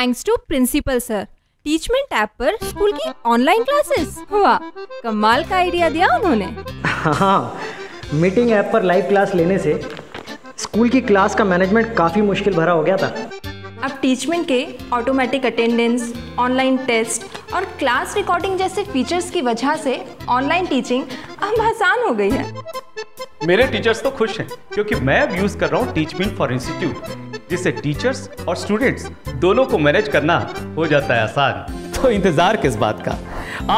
thanks to principal sir Teachmint app पर school की online classes हुआ कमाल का आइडिया दिया उन्होंने हाँ मीटिंग ऐप पर लाइव क्लास लेने से स्कूल की क्लास का मैनेजमेंट काफ़ी मुश्किल भरा हो गया था अब टीचमेंट के ऑटोमेटिक अटेंडेंस ऑनलाइन टेस्ट और क्लास रिकॉर्डिंग जैसे फीचर्स की वजह से ऑनलाइन टीचिंग अब आसान हो गई है मेरे टीचर्स तो खुश हैं क्योंकि मैं अब यूज़ कर रहा हूँ टीचमेंट फॉर इंस्टीट्यूट जिससे टीचर्स और स्टूडेंट्स दोनों को मैनेज करना हो जाता है आसान तो इंतजार किस बात का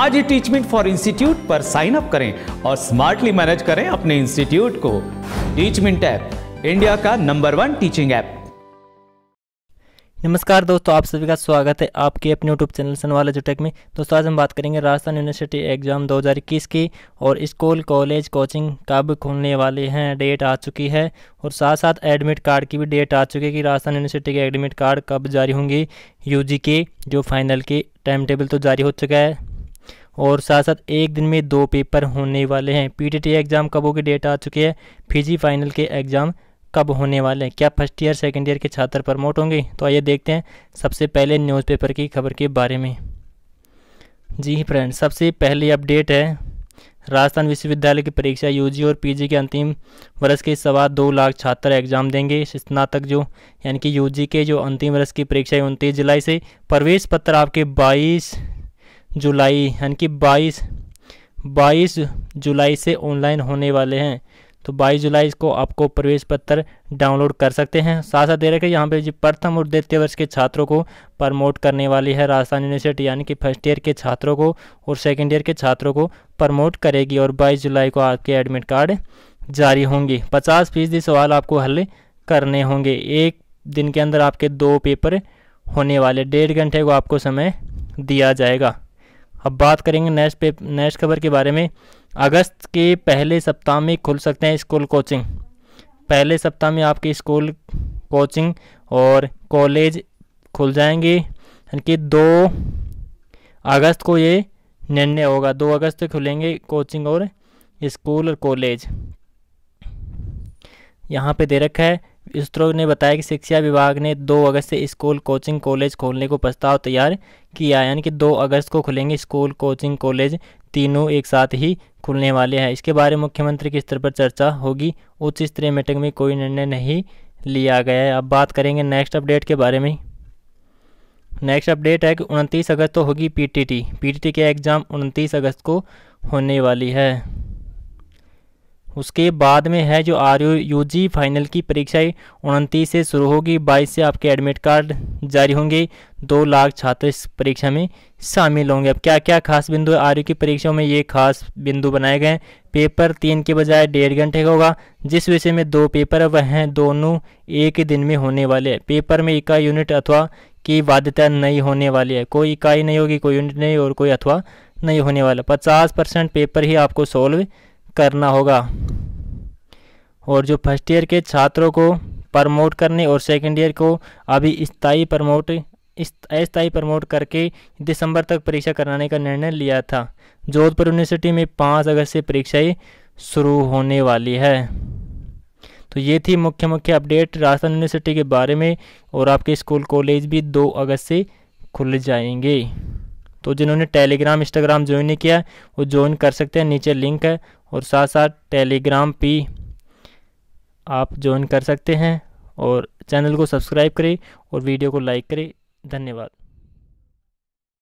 आज ही टीचमेंट फॉर इंस्टीट्यूट पर साइन अप करें और स्मार्टली मैनेज करें अपने इंस्टीट्यूट को टीचमेंट ऐप इंडिया का नंबर वन टीचिंग ऐप नमस्कार दोस्तों आप सभी का स्वागत है आपके अपने यूट्यूब चैनल सनवाला जुटेक में दोस्तों आज हम बात करेंगे राजस्थान यूनिवर्सिटी एग्जाम 2021 की और स्कूल कॉलेज कोचिंग कब खुलने वाले हैं डेट आ चुकी है और साथ साथ एडमिट कार्ड की भी डेट आ चुकी है कि राजस्थान यूनिवर्सिटी के एडमिट कार्ड कब जारी होंगे यू के जो फाइनल के टाइम टेबल तो जारी हो चुका है और साथ साथ एक दिन में दो पेपर होने वाले हैं पी एग्ज़ाम कब होगी डेट आ चुकी है फिजी फाइनल के एग्ज़ाम कब होने वाले हैं क्या फर्स्ट ईयर सेकेंड ईयर के छात्र प्रमोट होंगे तो आइए देखते हैं सबसे पहले न्यूज़पेपर की खबर के बारे में जी फ्रेंड सबसे पहली अपडेट है राजस्थान विश्वविद्यालय की परीक्षा यूजी और पीजी के अंतिम वर्ष के सवा दो लाख छात्र एग्जाम देंगे स्नातक जो यानी कि यूजी के जो अंतिम वर्ष की परीक्षा है उनतीस जुलाई से प्रवेश पत्र आपके बाईस जुलाई यानी कि बाईस बाईस जुलाई से ऑनलाइन होने वाले हैं तो 22 जुलाई को आपको प्रवेश पत्र डाउनलोड कर सकते हैं साथ साथ दे रखे यहाँ पे जो प्रथम और द्वितीय वर्ष के छात्रों को प्रमोट करने वाली है राजस्थान यूनिवर्सिटी यानी कि फर्स्ट ईयर के छात्रों को और सेकेंड ईयर के छात्रों को प्रमोट करेगी और बाईस जुलाई को आपके एडमिट कार्ड जारी होंगे पचास फीसदी सवाल आपको हल करने होंगे एक दिन के अंदर आपके दो पेपर होने वाले डेढ़ घंटे को आपको समय दिया जाएगा अब बात करेंगे नेक्स्ट पे नेक्स्ट खबर के बारे में अगस्त के पहले सप्ताह में खुल सकते हैं स्कूल कोचिंग पहले सप्ताह में आपके स्कूल कोचिंग और कॉलेज खुल जाएंगे यानी कि दो अगस्त को ये निर्णय होगा दो अगस्त खुलेंगे कोचिंग और स्कूल और कॉलेज यहाँ पे दे रखा है इसरो ने बताया कि शिक्षा विभाग ने 2 अगस्त से स्कूल कोचिंग कॉलेज खोलने को प्रस्ताव तैयार किया है यानी कि 2 अगस्त को खुलेंगे स्कूल कोचिंग कॉलेज तीनों एक साथ ही खुलने वाले हैं इसके बारे में मुख्यमंत्री के स्तर पर चर्चा होगी उच्च स्तरीय मीटिंग में कोई निर्णय नहीं लिया गया है अब बात करेंगे नेक्स्ट अपडेट के बारे में नेक्स्ट अपडेट है कि उनतीस अगस्त को होगी पीटीटी पीटीटी के एग्ज़ाम उनतीस अगस्त को होने वाली है उसके बाद में है जो आर यू जी फाइनल की परीक्षाएं उनतीस से शुरू होगी बाईस से आपके एडमिट कार्ड जारी होंगे दो लाख छात्र इस परीक्षा में शामिल होंगे अब क्या क्या खास बिंदु है आर की परीक्षाओं में ये खास बिंदु बनाए गए हैं पेपर तीन के बजाय डेढ़ घंटे का होगा जिस विषय में दो पेपर वह हैं दोनों एक दिन में होने वाले हैं पेपर में इकाई यूनिट अथवा की बाध्यता नहीं होने वाली है कोई इकाई नहीं होगी कोई यूनिट नहीं और कोई अथवा नहीं होने वाला पचास परसेंट पेपर ही आपको सॉल्व करना होगा और जो फर्स्ट ईयर के छात्रों को प्रमोट करने और सेकेंड ईयर को अभी स्थाई प्रमोट अस्थाई प्रमोट करके दिसंबर तक परीक्षा कराने का निर्णय लिया था जोधपुर यूनिवर्सिटी में पाँच अगस्त से परीक्षाएं शुरू होने वाली है तो ये थी मुख्य मुख्य अपडेट राजस्थान यूनिवर्सिटी के बारे में और आपके स्कूल कॉलेज भी दो अगस्त से खुल जाएंगे तो जिन्होंने टेलीग्राम इंस्टाग्राम ज्वाइन नहीं किया वो ज्वाइन कर सकते हैं नीचे लिंक है और साथ साथ टेलीग्राम पे आप ज्वाइन कर सकते हैं और चैनल को सब्सक्राइब करें और वीडियो को लाइक करें धन्यवाद